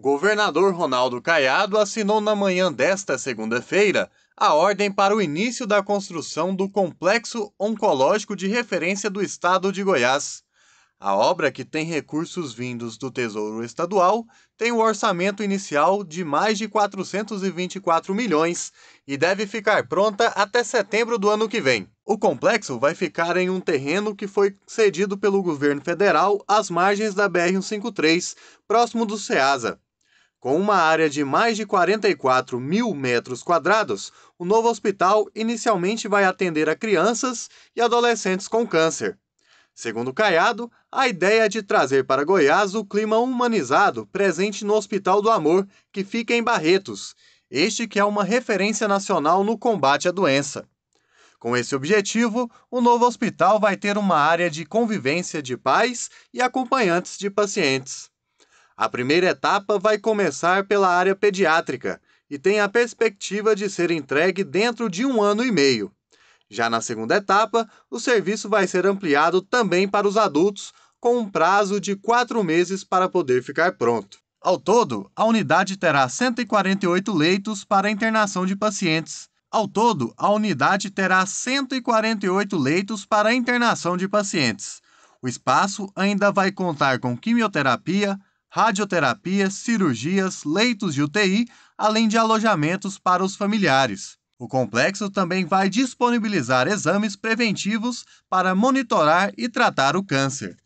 O governador Ronaldo Caiado assinou na manhã desta segunda-feira a ordem para o início da construção do Complexo Oncológico de Referência do Estado de Goiás. A obra, que tem recursos vindos do Tesouro Estadual, tem o um orçamento inicial de mais de 424 milhões e deve ficar pronta até setembro do ano que vem. O complexo vai ficar em um terreno que foi cedido pelo governo federal às margens da BR-153, próximo do SEASA, com uma área de mais de 44 mil metros quadrados, o novo hospital inicialmente vai atender a crianças e adolescentes com câncer. Segundo Caiado, a ideia é de trazer para Goiás o clima humanizado presente no Hospital do Amor, que fica em Barretos, este que é uma referência nacional no combate à doença. Com esse objetivo, o novo hospital vai ter uma área de convivência de pais e acompanhantes de pacientes. A primeira etapa vai começar pela área pediátrica e tem a perspectiva de ser entregue dentro de um ano e meio. Já na segunda etapa, o serviço vai ser ampliado também para os adultos, com um prazo de quatro meses para poder ficar pronto. Ao todo, a unidade terá 148 leitos para internação de pacientes. Ao todo, a unidade terá 148 leitos para internação de pacientes. O espaço ainda vai contar com quimioterapia, radioterapia, cirurgias, leitos de UTI, além de alojamentos para os familiares. O complexo também vai disponibilizar exames preventivos para monitorar e tratar o câncer.